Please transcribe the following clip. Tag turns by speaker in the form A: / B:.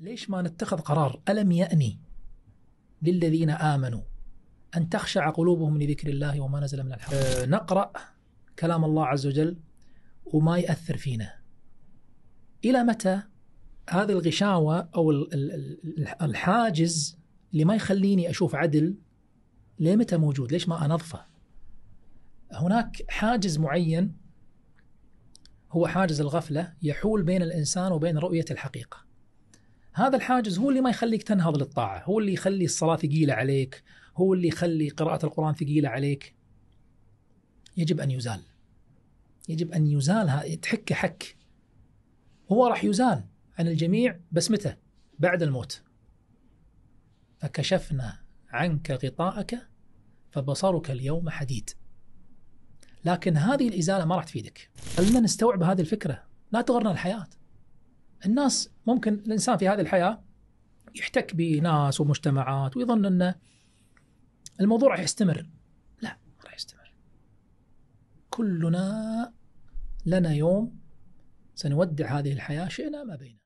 A: ليش ما نتخذ قرار ألم يأني للذين آمنوا أن تخشع قلوبهم لذكر الله وما نزل من الحق أه نقرأ كلام الله عز وجل وما يأثر فينا إلى متى هذه الغشاوة أو الحاجز اللي ما يخليني أشوف عدل لمتى موجود ليش ما أنظفه هناك حاجز معين هو حاجز الغفلة يحول بين الإنسان وبين رؤية الحقيقة هذا الحاجز هو اللي ما يخليك تنهض للطاعه هو اللي يخلي الصلاه ثقيله عليك هو اللي يخلي قراءه القران ثقيله عليك يجب ان يزال يجب ان يزال تحك حك هو راح يزال عن الجميع بس متى بعد الموت فكشفنا عنك غطاءك فبصرك اليوم حديد لكن هذه الازاله ما راح تفيدك خلينا نستوعب هذه الفكره لا تغرنا الحياه الناس ممكن الانسان في هذه الحياه يحتك بناس ومجتمعات ويظن ان الموضوع راح يستمر لا ما راح يستمر كلنا لنا يوم سنودع هذه الحياه شئنا ما بينا